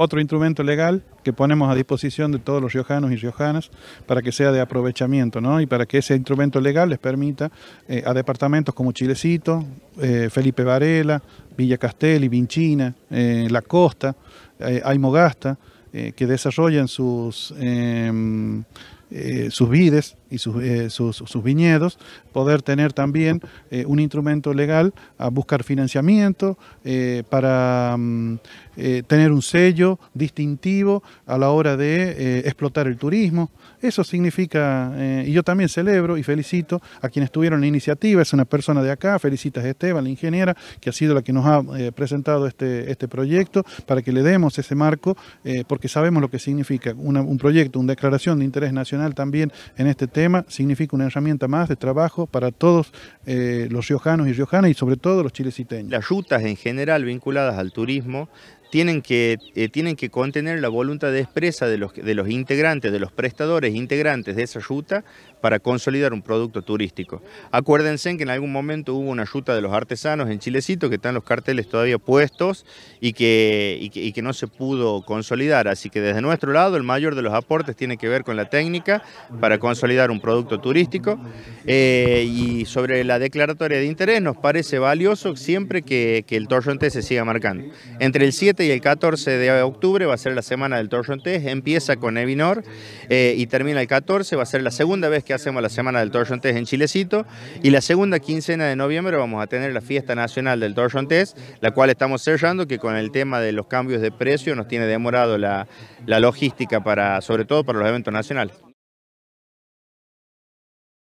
otro instrumento legal que ponemos a disposición de todos los riojanos y riojanas para que sea de aprovechamiento ¿no? y para que ese instrumento legal les permita eh, a departamentos como Chilecito, eh, Felipe Varela, Villa Castelli, Vinchina, eh, La Costa, Aymogasta, que desarrollen sus, em, sus vides y eh, sus, viñedos, poder tener también eh, un instrumento legal a buscar financiamiento, eh, para mm, tener un sello distintivo a la hora de explotar el turismo. Eso significa, y yo también celebro y felicito a quienes tuvieron la iniciativa, es una persona de acá, felicitas a Esteban, la ingeniera, que ha sido la que nos ha presentado este, este proyecto, para que le demos ese marco, porque sabemos lo que significa un proyecto, una declaración de interés nacional también en este tema significa una herramienta más de trabajo para todos eh, los riojanos y riojanas y sobre todo los chileciteños. Las rutas en general vinculadas al turismo tienen que, eh, tienen que contener la voluntad expresa de los, de los integrantes, de los prestadores integrantes de esa yuta para consolidar un producto turístico. Acuérdense que en algún momento hubo una yuta de los artesanos en Chilecito que están los carteles todavía puestos y que, que, no se pudo consolidar. Así que desde nuestro lado el mayor de los aportes tiene que ver con la técnica para consolidar un producto turístico. Eh, y sobre la declaratoria de interés nos parece valioso siempre que, que el torrente se siga marcando. Entre el 7 y el 14 de octubre va a ser la semana del Test. Empieza con Evinor eh, y termina el 14. Va a ser la segunda vez que hacemos la semana del Test en Chilecito. Y la segunda quincena de noviembre vamos a tener la fiesta nacional del test la cual estamos cerrando, que con el tema de los cambios de precio nos tiene demorado la, la logística, para, sobre todo para los eventos nacionales.